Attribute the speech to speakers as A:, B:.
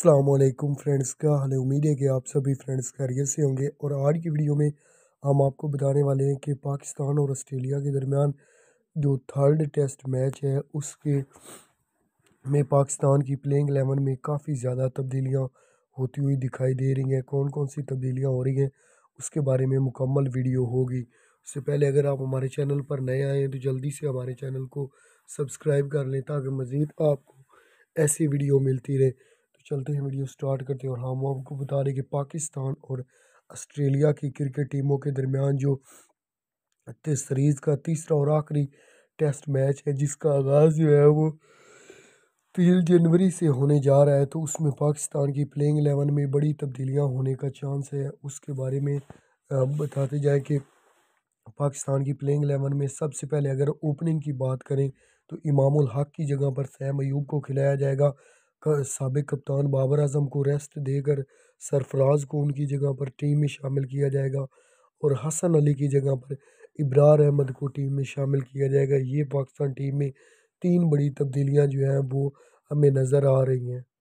A: अल्लाम फ्रेंड्स का हाल उम्मीद है कि आप सभी फ्रेंड्स कैरियर से होंगे और आज की वीडियो में हम आपको बताने वाले हैं कि पाकिस्तान और ऑस्ट्रेलिया के दरमियान जो थर्ड टेस्ट मैच है उसके में पाकिस्तान की प्लेइंग एलेवन में काफ़ी ज़्यादा तब्दीलियाँ होती हुई दिखाई दे रही हैं कौन कौन सी तब्दीलियाँ हो रही हैं उसके बारे में मुकम्मल वीडियो होगी उससे पहले अगर आप हमारे चैनल पर नए आए हैं तो जल्दी से हमारे चैनल को सब्सक्राइब कर लें ताकि मज़ीद आपको ऐसी वीडियो मिलती रहे चलते हैं वीडियो स्टार्ट करते हैं और हम आपको बता रहे कि पाकिस्तान और ऑस्ट्रेलिया की क्रिकेट टीमों के दरमियान जो सीरीज़ का तीसरा और आखिरी टेस्ट मैच है जिसका आगाज़ जो है वो तीन जनवरी से होने जा रहा है तो उसमें पाकिस्तान की प्लेइंग एलेवन में बड़ी तब्दीलियां होने का चांस है उसके बारे में बताते जाए कि पाकिस्तान की प्लेइंग एलेवन में सबसे पहले अगर ओपनिंग की बात करें तो इमामुल हक की जगह पर सैम अयूब को खिलाया जाएगा सबक कप्तान बाबर अजम को रेस्ट देकर सरफराज को उनकी जगह पर टीम में शामिल किया जाएगा और हसन अली की जगह पर इब्रार अहमद को टीम में शामिल किया जाएगा ये पाकिस्तान टीम में तीन बड़ी तब्दीलियां जो हैं वो हमें नज़र आ रही हैं